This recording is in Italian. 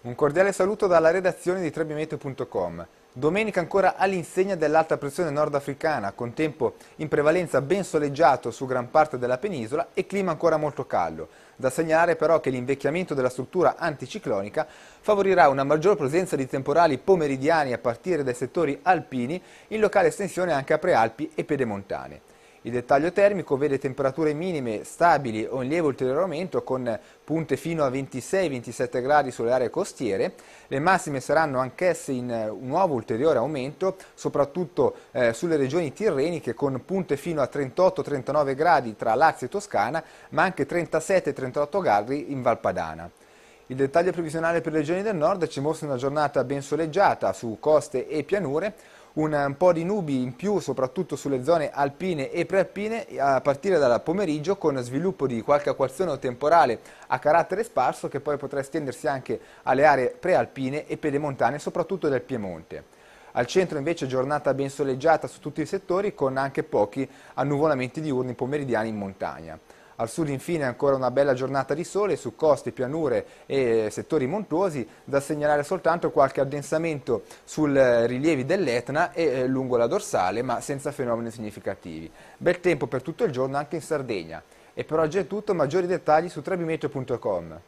Un cordiale saluto dalla redazione di trebimete.com. Domenica ancora all'insegna dell'alta pressione nordafricana, con tempo in prevalenza ben soleggiato su gran parte della penisola e clima ancora molto caldo. Da segnalare però che l'invecchiamento della struttura anticiclonica favorirà una maggior presenza di temporali pomeridiani a partire dai settori alpini, in locale estensione anche a prealpi e pedemontane. Il dettaglio termico vede temperature minime stabili o in lieve ulteriore aumento con punte fino a 26-27 gradi sulle aree costiere. Le massime saranno anch'esse in eh, un nuovo ulteriore aumento, soprattutto eh, sulle regioni tirreniche con punte fino a 38-39 gradi tra Lazio e Toscana, ma anche 37-38 gradi in Valpadana. Il dettaglio previsionale per le regioni del nord ci mostra una giornata ben soleggiata su coste e pianure, un po' di nubi in più soprattutto sulle zone alpine e prealpine a partire dal pomeriggio con sviluppo di qualche acquazione o temporale a carattere sparso che poi potrà estendersi anche alle aree prealpine e pedemontane soprattutto del Piemonte. Al centro invece giornata ben soleggiata su tutti i settori con anche pochi annuvolamenti diurni pomeridiani in montagna. Al sud infine ancora una bella giornata di sole su coste, pianure e settori montuosi, da segnalare soltanto qualche addensamento sui eh, rilievi dell'Etna e eh, lungo la dorsale, ma senza fenomeni significativi. Bel tempo per tutto il giorno anche in Sardegna. E per oggi è tutto, maggiori dettagli su trebimeteo.com.